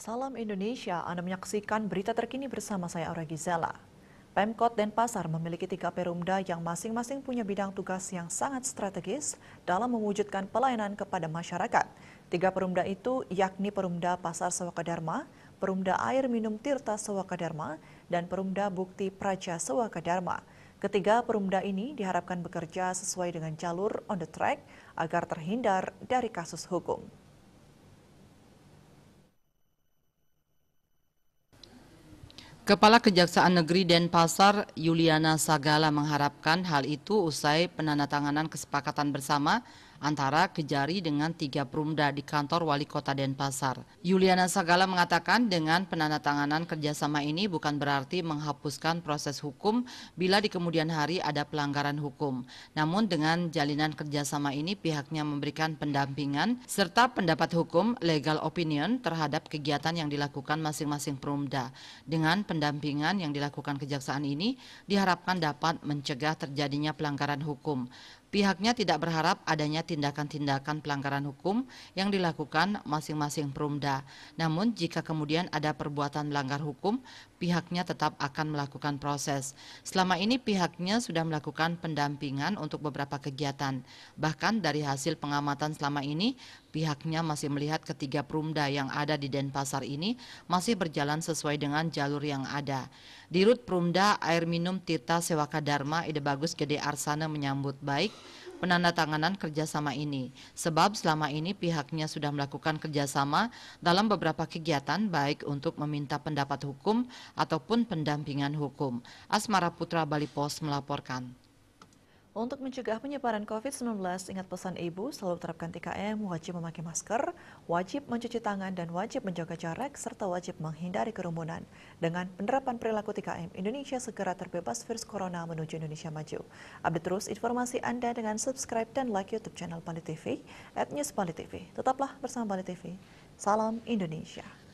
Salam Indonesia, Anda menyaksikan berita terkini bersama saya Aura Gizela. Pemkot Denpasar memiliki tiga perumda yang masing-masing punya bidang tugas yang sangat strategis dalam mewujudkan pelayanan kepada masyarakat. Tiga perumda itu yakni Perumda Pasar Sewakadarma, Perumda Air Minum Tirta Sewakadarma, dan Perumda Bukti Praja Sewakadarma. Ketiga perumda ini diharapkan bekerja sesuai dengan jalur on the track agar terhindar dari kasus hukum. Kepala Kejaksaan Negeri Denpasar Yuliana Sagala mengharapkan hal itu usai penandatanganan kesepakatan bersama antara Kejari dengan tiga perumda di kantor wali kota Denpasar. Yuliana Sagala mengatakan dengan penandatanganan kerjasama ini bukan berarti menghapuskan proses hukum bila di kemudian hari ada pelanggaran hukum. Namun dengan jalinan kerjasama ini pihaknya memberikan pendampingan serta pendapat hukum legal opinion terhadap kegiatan yang dilakukan masing-masing perumda. Dengan pendampingan yang dilakukan kejaksaan ini diharapkan dapat mencegah terjadinya pelanggaran hukum. Pihaknya tidak berharap adanya tindakan-tindakan pelanggaran hukum yang dilakukan masing-masing perumda. Namun jika kemudian ada perbuatan melanggar hukum, pihaknya tetap akan melakukan proses. Selama ini pihaknya sudah melakukan pendampingan untuk beberapa kegiatan. Bahkan dari hasil pengamatan selama ini, pihaknya masih melihat ketiga perumda yang ada di Denpasar ini masih berjalan sesuai dengan jalur yang ada. Dirut Perumda Air Minum tita Sewaka Dharma Ide Bagus Gede Arsana menyambut baik penandatanganan kerjasama ini, sebab selama ini pihaknya sudah melakukan kerjasama dalam beberapa kegiatan baik untuk meminta pendapat hukum ataupun pendampingan hukum. Asmara Putra Bali Pos melaporkan. Untuk mencegah penyebaran COVID-19, ingat pesan Ibu, selalu terapkan 3M, wajib memakai masker, wajib mencuci tangan, dan wajib menjaga jarak, serta wajib menghindari kerumunan. Dengan penerapan perilaku 3 Indonesia segera terbebas virus corona menuju Indonesia maju. Update terus informasi Anda dengan subscribe dan like YouTube channel Bali TV, at News Bali TV. Tetaplah bersama Bali TV. Salam Indonesia.